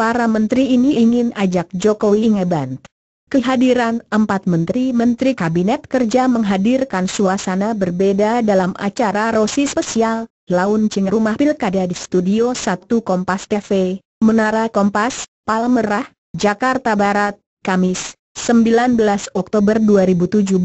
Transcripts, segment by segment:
para menteri ini ingin ajak Jokowi ngebant. Kehadiran empat menteri-menteri Kabinet Kerja menghadirkan suasana berbeda dalam acara Rosi Spesial, Launching Rumah Pilkada di Studio 1 Kompas TV, Menara Kompas, Palmerah, Jakarta Barat, Kamis, 19 Oktober 2017,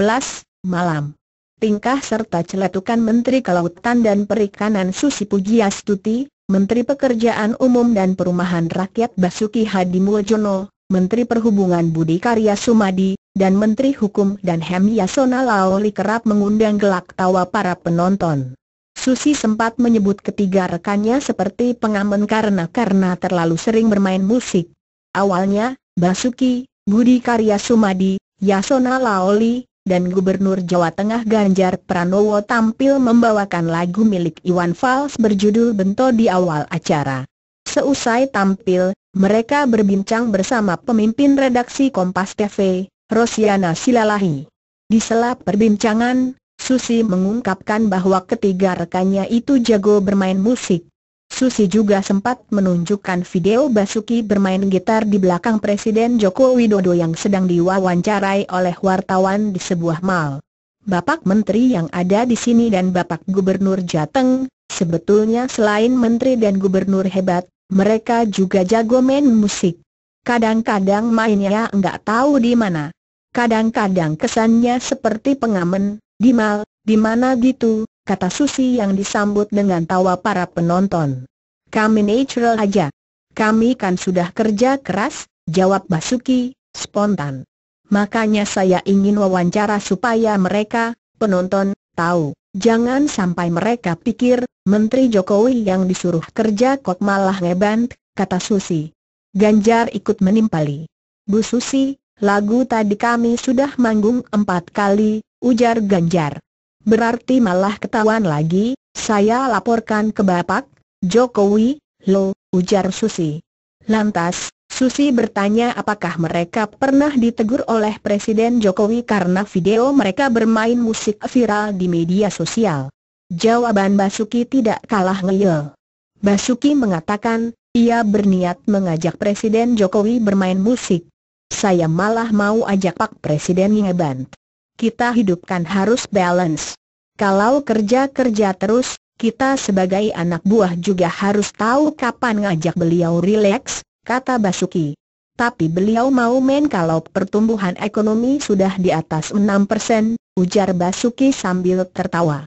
malam. Tingkah serta celetukan Menteri Kelautan dan Perikanan Susi Pujiastuti, Menteri Pekerjaan Umum dan Perumahan Rakyat Basuki Hadi Mulyono, Menteri Perhubungan Budi Karya Sumadi, dan Menteri Hukum dan HAM e Yasona Laoli kerap mengundang gelak tawa para penonton. Susi sempat menyebut ketiga rekannya seperti pengamen karena karena terlalu sering bermain musik. Awalnya, Basuki, Budi Karya Sumadi, Yasona Laoli, dan Gubernur Jawa Tengah Ganjar Pranowo tampil membawakan lagu milik Iwan Fals berjudul Bento di awal acara. Seusai tampil, mereka berbincang bersama pemimpin redaksi Kompas TV, Rosiana Silalahi. Di sela perbincangan, Susi mengungkapkan bahwa ketiga rekannya itu jago bermain musik. Susi juga sempat menunjukkan video Basuki bermain gitar di belakang Presiden Joko Widodo yang sedang diwawancarai oleh wartawan di sebuah mal. Bapak Menteri yang ada di sini dan Bapak Gubernur Jateng, sebetulnya selain Menteri dan Gubernur hebat, mereka juga jago main musik. Kadang-kadang mainnya enggak tahu di mana. Kadang-kadang kesannya seperti pengamen, di mal, di mana gitu, kata Susi yang disambut dengan tawa para penonton. Kami natural aja. Kami kan sudah kerja keras, jawab Basuki, spontan. Makanya saya ingin wawancara supaya mereka, penonton, tahu. Jangan sampai mereka pikir, Menteri Jokowi yang disuruh kerja kok malah ngebant, kata Susi. Ganjar ikut menimpali. Bu Susi, lagu tadi kami sudah manggung empat kali, ujar Ganjar berarti malah ketahuan lagi, saya laporkan ke Bapak, Jokowi, lo, ujar Susi. Lantas, Susi bertanya apakah mereka pernah ditegur oleh Presiden Jokowi karena video mereka bermain musik viral di media sosial. Jawaban Basuki tidak kalah ngeyel. Basuki mengatakan, ia berniat mengajak Presiden Jokowi bermain musik. Saya malah mau ajak Pak Presiden ngeband. Kita hidupkan harus balance. Kalau kerja-kerja terus, kita sebagai anak buah juga harus tahu kapan ngajak beliau rileks, kata Basuki. Tapi beliau mau main kalau pertumbuhan ekonomi sudah di atas 6%, ujar Basuki sambil tertawa.